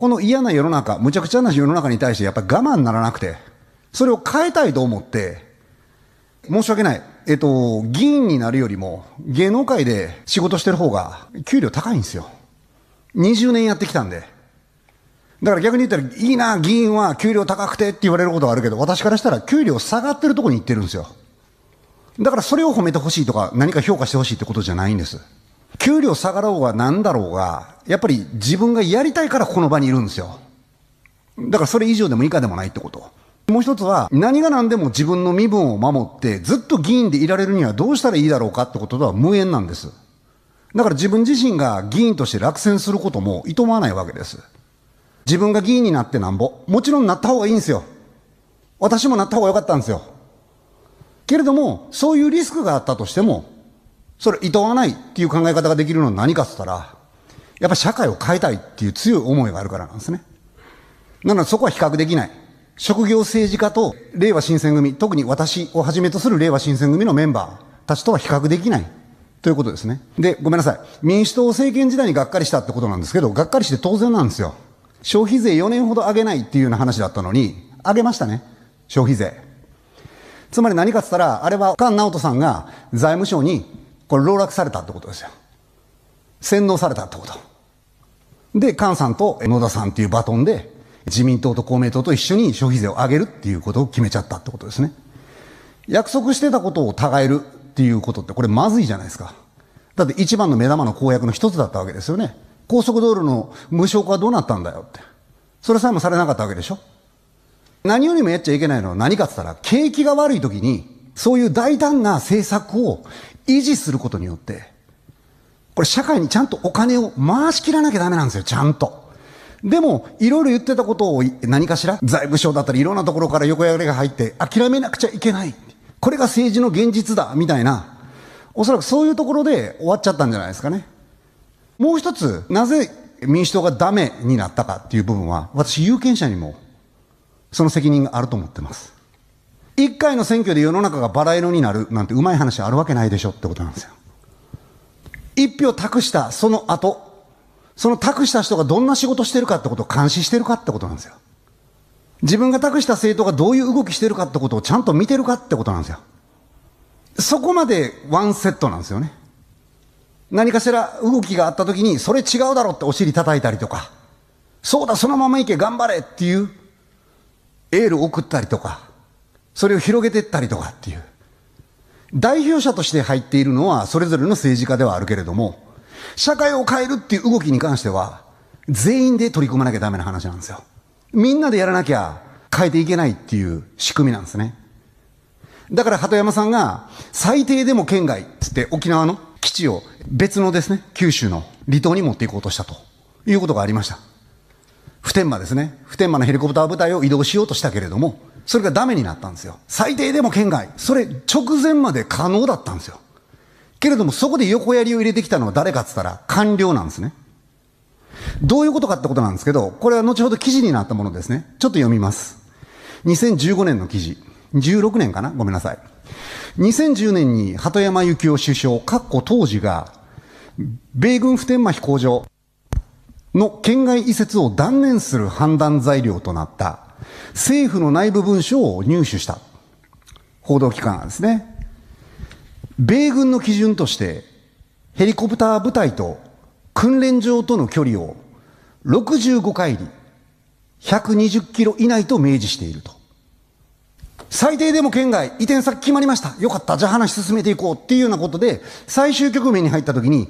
この嫌な世の中、むちゃくちゃな世の中に対してやっぱり我慢ならなくて、それを変えたいと思って、申し訳ない。えっと、議員になるよりも、芸能界で仕事してる方が、給料高いんですよ。20年やってきたんで。だから逆に言ったら、いいな、議員は給料高くてって言われることはあるけど、私からしたら給料下がってるとこに行ってるんですよ。だからそれを褒めてほしいとか、何か評価してほしいってことじゃないんです。給料下がろうが何だろうが、やっぱり自分がやりたいからこの場にいるんですよ。だからそれ以上でも以下でもないってこと。もう一つは、何が何でも自分の身分を守って、ずっと議員でいられるにはどうしたらいいだろうかってこととは無縁なんです。だから自分自身が議員として落選することもいとわないわけです。自分が議員になってなんぼ。もちろんなった方がいいんですよ。私もなった方が良かったんですよ。けれども、そういうリスクがあったとしても、それ、とわないっていう考え方ができるのは何かっつったら、やっぱ社会を変えたいっていう強い思いがあるからなんですね。なのでそこは比較できない。職業政治家と令和新選組、特に私をはじめとする令和新選組のメンバーたちとは比較できない。ということですね。で、ごめんなさい。民主党政権時代にがっかりしたってことなんですけど、がっかりして当然なんですよ。消費税4年ほど上げないっていうような話だったのに、上げましたね。消費税。つまり何かっつったら、あれは菅直人さんが財務省にこれ、籠絡されたってことですよ。洗脳されたってこと。で、菅さんと野田さんっていうバトンで、自民党と公明党と一緒に消費税を上げるっていうことを決めちゃったってことですね。約束してたことを違えるっていうことって、これまずいじゃないですか。だって一番の目玉の公約の一つだったわけですよね。高速道路の無償化はどうなったんだよって。それさえもされなかったわけでしょ。何よりもやっちゃいけないのは何かって言ったら、景気が悪い時に、そういう大胆な政策を維持することによって、これ社会にちゃんとお金を回しきらなきゃダメなんですよ、ちゃんと。でも、いろいろ言ってたことを何かしら、財務省だったりいろんなところから横やりが入って諦めなくちゃいけない。これが政治の現実だ、みたいな。おそらくそういうところで終わっちゃったんじゃないですかね。もう一つ、なぜ民主党がダメになったかっていう部分は、私有権者にもその責任があると思ってます。一回の選挙で世の中がバラ色になるなんてうまい話あるわけないでしょってことなんですよ。一票託したその後、その託した人がどんな仕事してるかってことを監視してるかってことなんですよ。自分が託した政党がどういう動きしてるかってことをちゃんと見てるかってことなんですよ。そこまでワンセットなんですよね。何かしら動きがあった時に、それ違うだろってお尻叩いたりとか、そうだ、そのまま行け、頑張れっていうエール送ったりとか、それを広げていったりとかっていう。代表者として入っているのはそれぞれの政治家ではあるけれども、社会を変えるっていう動きに関しては、全員で取り組まなきゃダメな話なんですよ。みんなでやらなきゃ変えていけないっていう仕組みなんですね。だから鳩山さんが最低でも県外つって沖縄の基地を別のですね、九州の離島に持っていこうとしたということがありました。普天間ですね。普天間のヘリコプター部隊を移動しようとしたけれども、それがダメになったんですよ。最低でも県外。それ直前まで可能だったんですよ。けれどもそこで横やりを入れてきたのは誰かって言ったら官僚なんですね。どういうことかってことなんですけど、これは後ほど記事になったものですね。ちょっと読みます。2015年の記事。16年かなごめんなさい。2010年に鳩山幸夫首相、かっこ当時が、米軍普天間飛行場の県外移設を断念する判断材料となった政府の内部文書を入手した報道機関なんですね。米軍の基準として、ヘリコプター部隊と訓練場との距離を65回り120キロ以内と明示していると。最低でも県外、移転先決まりました。よかった。じゃあ話進めていこう。っていうようなことで、最終局面に入った時に、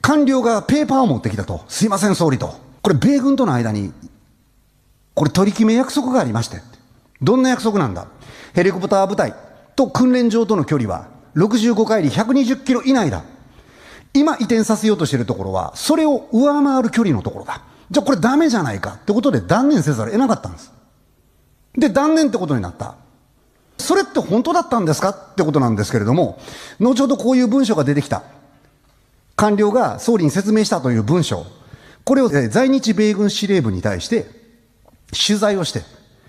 官僚がペーパーを持ってきたと。すいません、総理と。これ、米軍との間にこれ取り決め約束がありましてどんな約束なんだヘリコプター部隊と訓練場との距離は65海里120キロ以内だ今移転させようとしてるところはそれを上回る距離のところだじゃあこれダメじゃないかってことで断念せざるを得なかったんですで断念ってことになったそれって本当だったんですかってことなんですけれども、後ほどこういう文書が出てきた。官僚が総理に説明したという文書。これを在日米軍司令部に対して取材をして、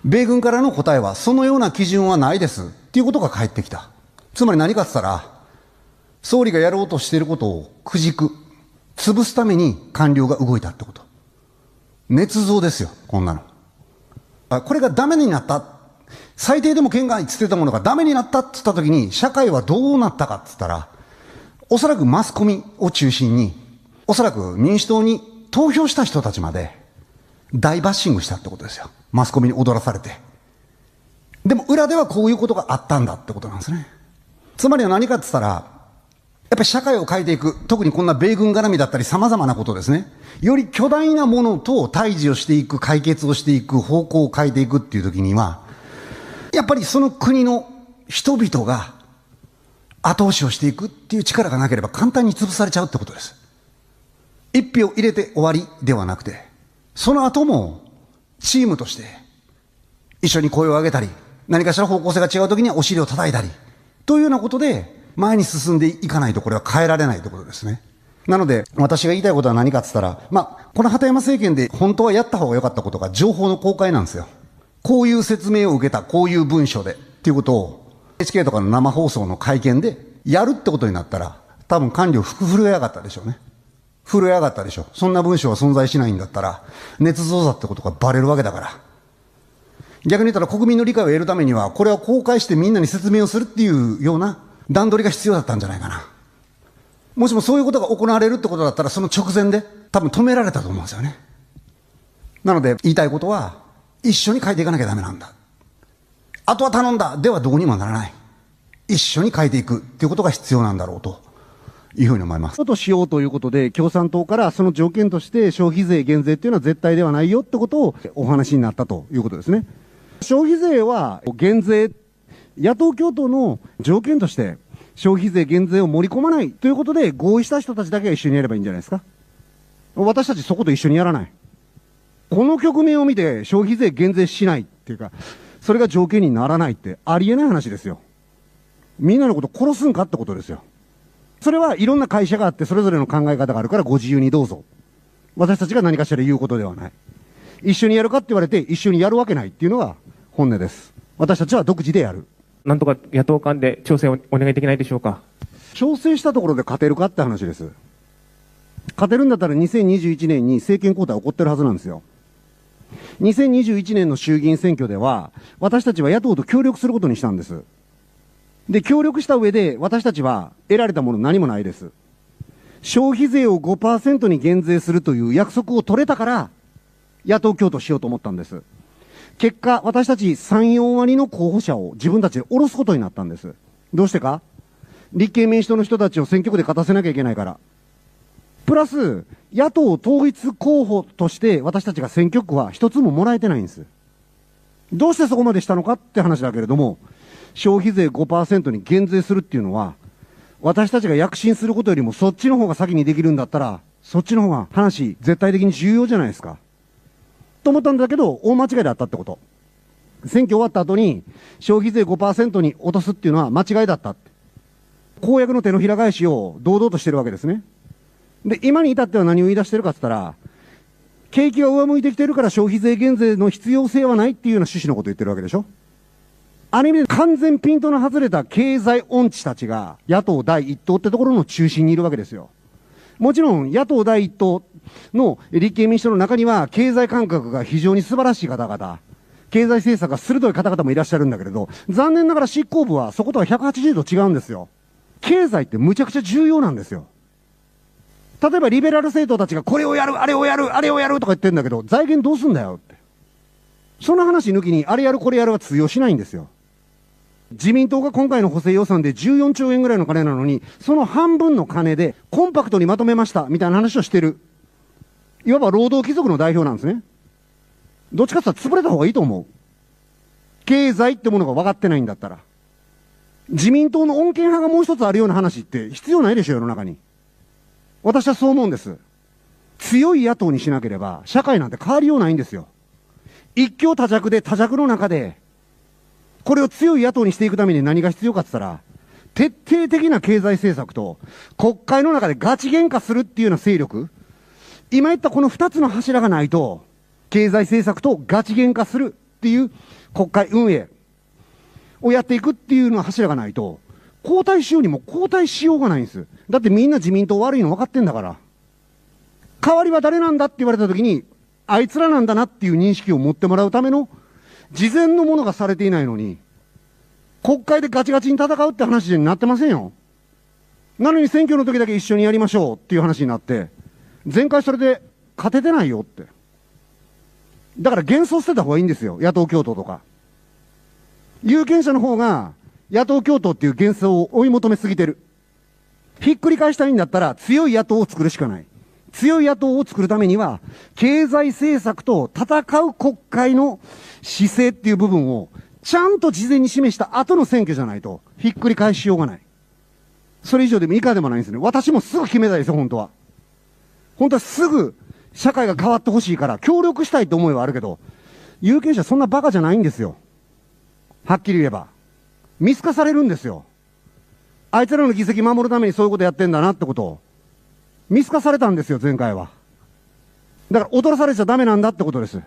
米軍からの答えは、そのような基準はないですっていうことが返ってきた。つまり何かって言ったら、総理がやろうとしていることをくじく、潰すために官僚が動いたってこと。捏造ですよ、こんなの。あこれがダメになった。最低でも県外に捨てたものがダメになったって言った時に、社会はどうなったかって言ったら、おそらくマスコミを中心に、おそらく民主党に投票した人たちまで、大バッシングしたってことですよ。マスコミに踊らされて。でも裏ではこういうことがあったんだってことなんですね。つまりは何かって言ったら、やっぱり社会を変えていく、特にこんな米軍絡みだったり様々なことですね。より巨大なものと対峙をしていく、解決をしていく、方向を変えていくっていう時には、やっぱりその国の人々が後押しをしていくっていう力がなければ簡単に潰されちゃうってことです。一票入れて終わりではなくて、その後も、チームとして、一緒に声を上げたり、何かしら方向性が違うときにはお尻を叩いたり、というようなことで、前に進んでいかないとこれは変えられないということですね。なので、私が言いたいことは何かって言ったら、まあ、この鳩山政権で本当はやった方が良かったことが情報の公開なんですよ。こういう説明を受けた、こういう文書で、っていうことを、NHK とかの生放送の会見でやるってことになったら、多分管理をふくふるえやがったでしょうね。震え上がったでしょ。そんな文章は存在しないんだったら、捏造だってことがバレるわけだから。逆に言ったら国民の理解を得るためには、これは公開してみんなに説明をするっていうような段取りが必要だったんじゃないかな。もしもそういうことが行われるってことだったら、その直前で多分止められたと思うんですよね。なので、言いたいことは、一緒に書いていかなきゃダメなんだ。あとは頼んだではどうにもならない。一緒に書いていくっていうことが必要なんだろうと。いうふうに思います。ことしようということで、共産党からその条件として消費税減税っていうのは絶対ではないよってことをお話になったということですね。消費税は減税、野党共闘の条件として、消費税減税を盛り込まないということで合意した人たちだけが一緒にやればいいんじゃないですか。私たちそこと一緒にやらない。この局面を見て消費税減税しないっていうか、それが条件にならないってありえない話ですよ。みんなのこと殺すんかってことですよ。それはいろんな会社があって、それぞれの考え方があるからご自由にどうぞ。私たちが何かしら言うことではない。一緒にやるかって言われて、一緒にやるわけないっていうのが本音です。私たちは独自でやる。なんとか野党間で調整をお願いできないでしょうか。調整したところで勝てるかって話です。勝てるんだったら2021年に政権交代起こってるはずなんですよ。2021年の衆議院選挙では、私たちは野党と協力することにしたんです。で、協力した上で、私たちは得られたもの何もないです。消費税を5%に減税するという約束を取れたから、野党共闘しようと思ったんです。結果、私たち3、4割の候補者を自分たちで下ろすことになったんです。どうしてか立憲民主党の人たちを選挙区で勝たせなきゃいけないから。プラス、野党統一候補として私たちが選挙区は一つももらえてないんです。どうしてそこまでしたのかって話だけれども、消費税5%に減税するっていうのは、私たちが躍進することよりもそっちの方が先にできるんだったら、そっちの方が話絶対的に重要じゃないですか。と思ったんだけど、大間違いだったってこと。選挙終わった後に消費税5%に落とすっていうのは間違いだったって。公約の手のひら返しを堂々としてるわけですね。で、今に至っては何を言い出してるかって言ったら、景気が上向いてきてるから消費税減税の必要性はないっていうような趣旨のこと言ってるわけでしょある意味で完全ピントの外れた経済音痴たちが野党第一党ってところの中心にいるわけですよ。もちろん野党第一党の立憲民主党の中には経済感覚が非常に素晴らしい方々、経済政策が鋭い方々もいらっしゃるんだけれど、残念ながら執行部はそことは180度違うんですよ。経済ってむちゃくちゃ重要なんですよ。例えばリベラル政党たちがこれをやる、あれをやる、あれをやるとか言ってんだけど、財源どうすんだよって。その話抜きに、あれやる、これやるは通用しないんですよ。自民党が今回の補正予算で14兆円ぐらいの金なのに、その半分の金でコンパクトにまとめましたみたいな話をしてる。いわば労働貴族の代表なんですね。どっちかって言ったら潰れた方がいいと思う。経済ってものが分かってないんだったら。自民党の穏健派がもう一つあるような話って必要ないでしょ、世の中に。私はそう思うんです。強い野党にしなければ、社会なんて変わりようないんですよ。一強多弱で多弱の中で、これを強い野党にしていくために何が必要かって言ったら、徹底的な経済政策と、国会の中でガチ喧嘩するっていうような勢力、今言ったこの二つの柱がないと、経済政策とガチ喧嘩するっていう国会運営をやっていくっていうのは柱がないと、交代しようにも交代しようがないんです。だってみんな自民党悪いの分かってんだから。代わりは誰なんだって言われた時に、あいつらなんだなっていう認識を持ってもらうための事前のものがされていないのに、国会でガチガチに戦うって話になってませんよ。なのに選挙の時だけ一緒にやりましょうっていう話になって、前回それで勝ててないよって。だから幻想捨てた方がいいんですよ。野党共闘とか。有権者の方が野党共闘っていう幻想を追い求めすぎてる。ひっくり返したいんだったら強い野党を作るしかない。強い野党を作るためには、経済政策と戦う国会の姿勢っていう部分を、ちゃんと事前に示した後の選挙じゃないと、ひっくり返しようがない。それ以上でも以下でもないんですね。私もすぐ決めたいですよ、本当は。本当はすぐ、社会が変わってほしいから、協力したいって思いはあるけど、有権者そんなバカじゃないんですよ。はっきり言えば。見透かされるんですよ。あいつらの議席守るためにそういうことやってんだなってことを。見透かされたんですよ、前回は。だから踊らされちゃダメなんだってことです。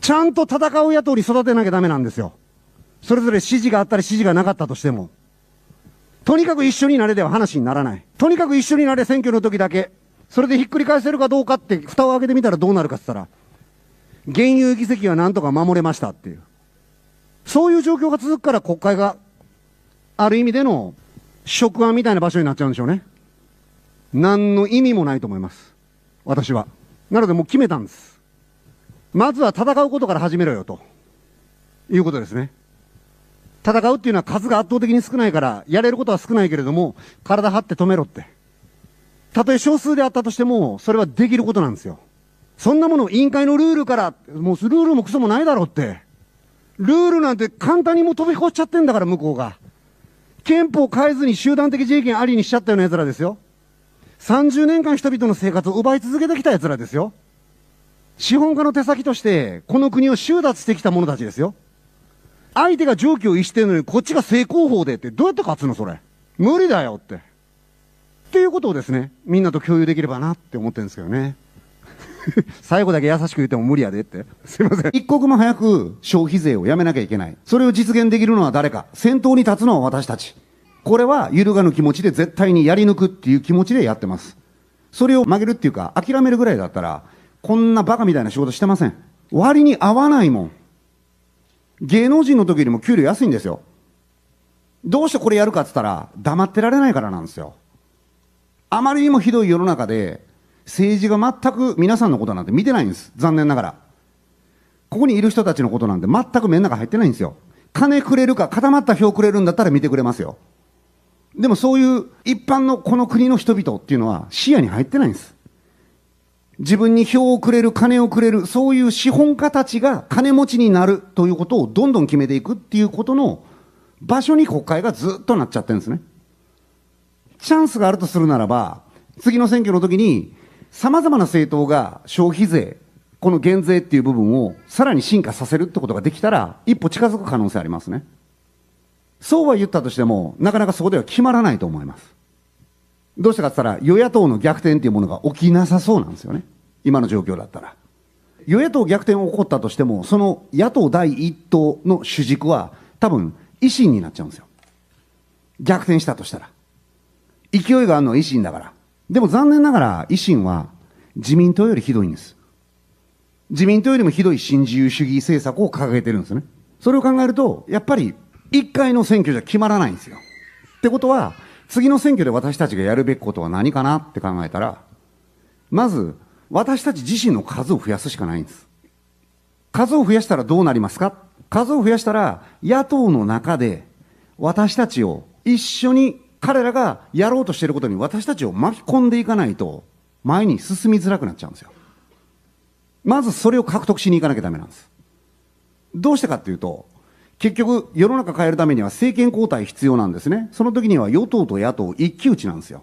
ちゃんと戦う野党に育てなきゃダメなんですよ。それぞれ指示があったり指示がなかったとしても。とにかく一緒になれでは話にならない。とにかく一緒になれ選挙の時だけ。それでひっくり返せるかどうかって、蓋を開けてみたらどうなるかって言ったら、現有議席はなんとか守れましたっていう。そういう状況が続くから国会が、ある意味での、職案みたいな場所になっちゃうんでしょうね。何の意味もないと思います。私は。なのでもう決めたんです。まずは戦うことから始めろよ、ということですね。戦うっていうのは数が圧倒的に少ないから、やれることは少ないけれども、体張って止めろって。たとえ少数であったとしても、それはできることなんですよ。そんなもの委員会のルールから、もうルールもクソもないだろうって。ルールなんて簡単にもう飛び越しちゃってんだから、向こうが。憲法変えずに集団的自衛権ありにしちゃったような奴らですよ。30年間人々の生活を奪い続けてきた奴らですよ。資本家の手先として、この国を収奪してきた者たちですよ。相手が常軌を逸してるのに、こっちが正攻法でって、どうやって勝つのそれ。無理だよって。っていうことをですね、みんなと共有できればなって思ってるんですけどね。最後だけ優しく言っても無理やでって。すいません。一刻も早く消費税をやめなきゃいけない。それを実現できるのは誰か。先頭に立つのは私たち。これは揺るがぬ気持ちで絶対にやり抜くっていう気持ちでやってます。それを曲げるっていうか、諦めるぐらいだったら、こんなバカみたいな仕事してません。割に合わないもん。芸能人の時よりも給料安いんですよ。どうしてこれやるかって言ったら、黙ってられないからなんですよ。あまりにもひどい世の中で、政治が全く皆さんのことなんて見てないんです。残念ながら。ここにいる人たちのことなんて全く目の中入ってないんですよ。金くれるか、固まった票くれるんだったら見てくれますよ。でもそういう一般のこの国の人々っていうのは視野に入ってないんです。自分に票をくれる、金をくれる、そういう資本家たちが金持ちになるということをどんどん決めていくっていうことの場所に国会がずっとなっちゃってるんですね。チャンスがあるとするならば、次の選挙の時に、様々な政党が消費税、この減税っていう部分をさらに進化させるってことができたら、一歩近づく可能性ありますね。そうは言ったとしても、なかなかそこでは決まらないと思います。どうしたかって言ったら、与野党の逆転っていうものが起きなさそうなんですよね。今の状況だったら。与野党逆転起こったとしても、その野党第一党の主軸は、多分、維新になっちゃうんですよ。逆転したとしたら。勢いがあるのは維新だから。でも残念ながら、維新は自民党よりひどいんです。自民党よりもひどい新自由主義政策を掲げてるんですね。それを考えると、やっぱり1回の選挙じゃ決まらないんですよ。ってことは、次の選挙で私たちがやるべきことは何かなって考えたら、まず、私たち自身の数を増やすしかないんです。数を増やしたらどうなりますか数を増やしたら、野党の中で、私たちを一緒に彼らがやろうとしていることに私たちを巻き込んでいかないと、前に進みづらくなっちゃうんですよ。まずそれを獲得しに行かなきゃダメなんです。どうしてかっていうと、結局、世の中変えるためには政権交代必要なんですね。その時には与党と野党一騎打ちなんですよ。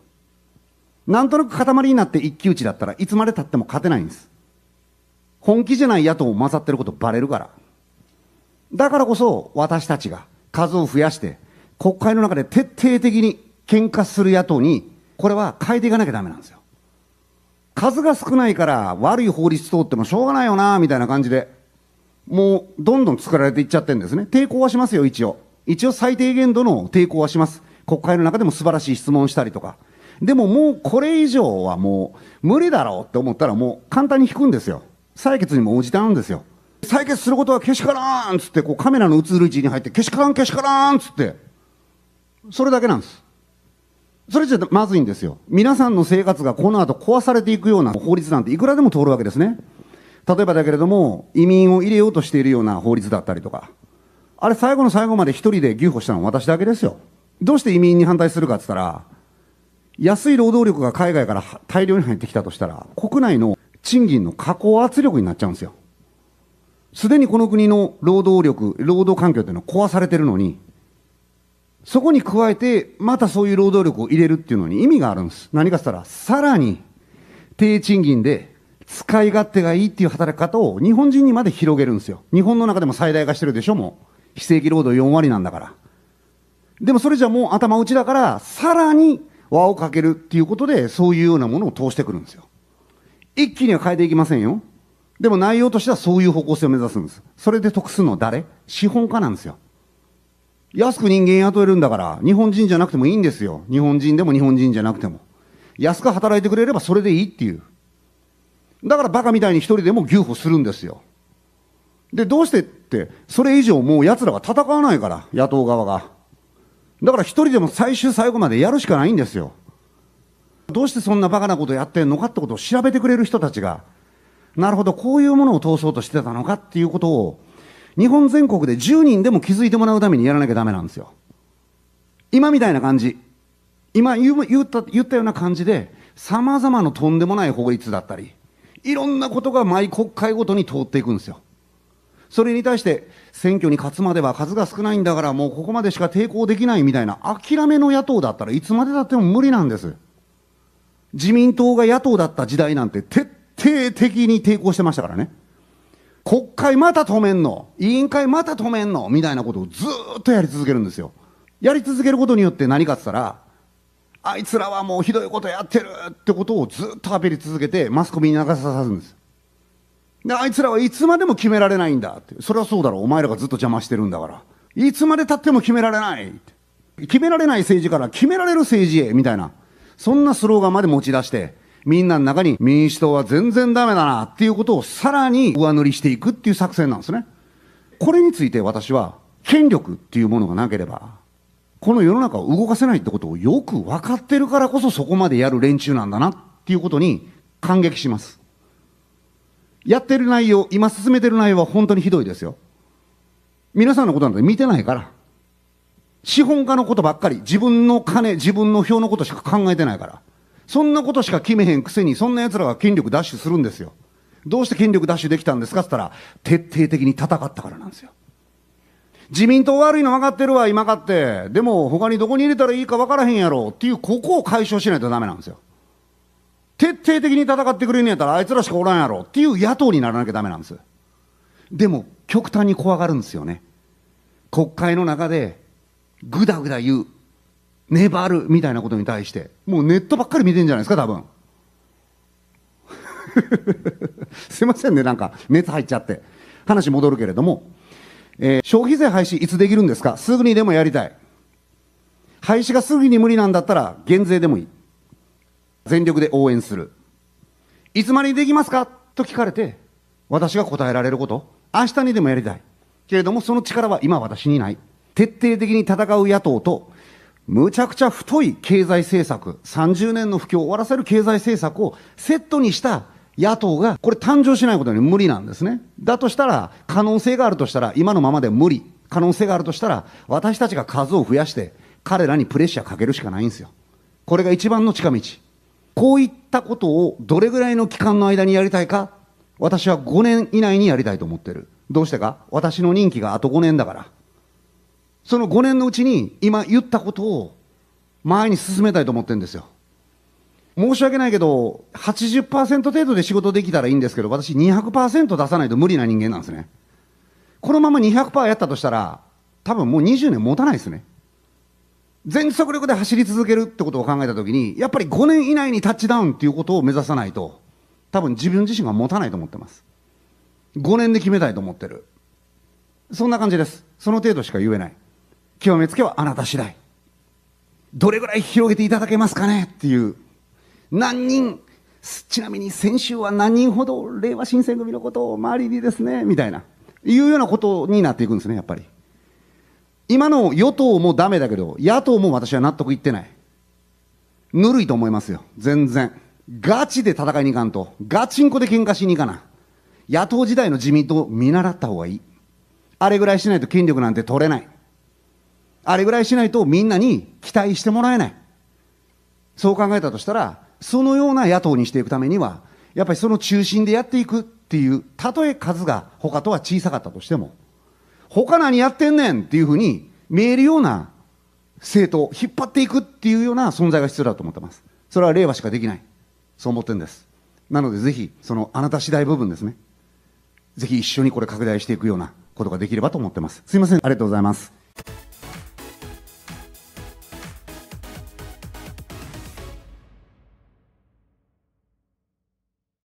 なんとなく塊になって一騎打ちだったらいつまで経っても勝てないんです。本気じゃない野党を混ざってることバレるから。だからこそ私たちが数を増やして国会の中で徹底的に喧嘩する野党にこれは変えていかなきゃダメなんですよ。数が少ないから悪い法律通ってもしょうがないよなみたいな感じでもうどんどん作られていっちゃってるんですね。抵抗はしますよ、一応。一応最低限度の抵抗はします。国会の中でも素晴らしい質問したりとか。でももうこれ以上はもう無理だろうって思ったらもう簡単に引くんですよ。採決にも応じてあるんですよ。採決することはけしからんっつってこうカメラの映る位置に入ってけしからんけしからんっつって。それだけなんです。それじゃまずいんですよ。皆さんの生活がこの後壊されていくような法律なんていくらでも通るわけですね。例えばだけれども、移民を入れようとしているような法律だったりとか、あれ最後の最後まで一人で牛歩したの私だけですよ。どうして移民に反対するかって言ったら、安い労働力が海外から大量に入ってきたとしたら、国内の賃金の下降圧力になっちゃうんですよ。すでにこの国の労働力、労働環境ていうのは壊されてるのに、そこに加えて、またそういう労働力を入れるっていうのに意味があるんです。何かしたら、さらに、低賃金で使い勝手がいいっていう働き方を日本人にまで広げるんですよ。日本の中でも最大化してるでしょ、もう。非正規労働4割なんだから。でもそれじゃもう頭打ちだから、さらに輪をかけるっていうことで、そういうようなものを通してくるんですよ。一気には変えていきませんよ。でも内容としてはそういう方向性を目指すんです。それで得するの誰資本家なんですよ。安く人間雇えるんだから、日本人じゃなくてもいいんですよ。日本人でも日本人じゃなくても。安く働いてくれればそれでいいっていう。だからバカみたいに一人でも牛歩するんですよ。で、どうしてって、それ以上もう奴らが戦わないから、野党側が。だから一人でも最終最後までやるしかないんですよ。どうしてそんなバカなことやってんのかってことを調べてくれる人たちが、なるほど、こういうものを通そうとしてたのかっていうことを、日本全国で10人でも気づいてもらうためにやらなきゃダメなんですよ。今みたいな感じ。今言った、言ったような感じで、様々なとんでもない法律だったり、いろんなことが毎国会ごとに通っていくんですよ。それに対して、選挙に勝つまでは数が少ないんだから、もうここまでしか抵抗できないみたいな、諦めの野党だったらいつまでたっても無理なんです。自民党が野党だった時代なんて、徹底的に抵抗してましたからね。国会また止めんの委員会また止めんのみたいなことをずっとやり続けるんですよ。やり続けることによって何かって言ったら、あいつらはもうひどいことやってるってことをずっとアピり続けてマスコミに流ささずんですであいつらはいつまでも決められないんだってそれはそうだろうお前らがずっと邪魔してるんだからいつまでたっても決められない決められない政治から決められる政治へみたいなそんなスローガンまで持ち出してみんなの中に民主党は全然ダメだなっていうことをさらに上塗りしていくっていう作戦なんですねこれについて私は権力っていうものがなければこの世の中を動かせないってことをよく分かってるからこそそこまでやる連中なんだなっていうことに感激します。やってる内容、今進めてる内容は本当にひどいですよ。皆さんのことなんて見てないから。資本家のことばっかり、自分の金、自分の票のことしか考えてないから。そんなことしか決めへんくせに、そんな奴らが権力奪取するんですよ。どうして権力奪取できたんですかって言ったら、徹底的に戦ったからなんですよ。自民党悪いの分かってるわ、今かって。でも、他にどこに入れたらいいか分からへんやろっていう、ここを解消しないとダメなんですよ。徹底的に戦ってくれんやったら、あいつらしかおらんやろっていう野党にならなきゃダメなんです。でも、極端に怖がるんですよね。国会の中で、ぐだぐだ言う。粘るみたいなことに対して、もうネットばっかり見てんじゃないですか、多分。すいませんね、なんか熱入っちゃって。話戻るけれども、えー、消費税廃止いつできるんですかすぐにでもやりたい。廃止がすぐに無理なんだったら減税でもいい。全力で応援する。いつまでにできますかと聞かれて、私が答えられること、明日にでもやりたい。けれども、その力は今私にない。徹底的に戦う野党と、むちゃくちゃ太い経済政策、30年の不況を終わらせる経済政策をセットにした野党が、これ誕生しないことに無理なんですね。だとしたら、可能性があるとしたら、今のままで無理。可能性があるとしたら、私たちが数を増やして、彼らにプレッシャーかけるしかないんですよ。これが一番の近道。こういったことをどれぐらいの期間の間にやりたいか、私は5年以内にやりたいと思ってる。どうしてか私の任期があと5年だから。その5年のうちに今言ったことを前に進めたいと思ってるんですよ。申し訳ないけど、80%程度で仕事できたらいいんですけど、私200%出さないと無理な人間なんですね。このまま200%やったとしたら、多分もう20年持たないですね。全速力で走り続けるってことを考えたときに、やっぱり5年以内にタッチダウンっていうことを目指さないと、多分自分自身が持たないと思ってます。5年で決めたいと思ってる。そんな感じです。その程度しか言えない。極めつけはあなた次第。どれぐらい広げていただけますかねっていう。何人、ちなみに先週は何人ほど令和新選組のことを周りにですね、みたいな、いうようなことになっていくんですね、やっぱり。今の与党もダメだけど、野党も私は納得いってない。ぬるいと思いますよ、全然。ガチで戦いに行かんと。ガチンコで喧嘩しに行かな。野党時代の自民党見習った方がいい。あれぐらいしないと権力なんて取れない。あれぐらいしないとみんなに期待してもらえない。そう考えたとしたら、そのような野党にしていくためには、やっぱりその中心でやっていくっていう、たとえ数が他とは小さかったとしても、他何やってんねんっていうふうに見えるような政党、を引っ張っていくっていうような存在が必要だと思ってます。それは令和しかできない。そう思ってるんです。なのでぜひ、そのあなた次第部分ですね。ぜひ一緒にこれ拡大していくようなことができればと思ってます。すいません。ありがとうございます。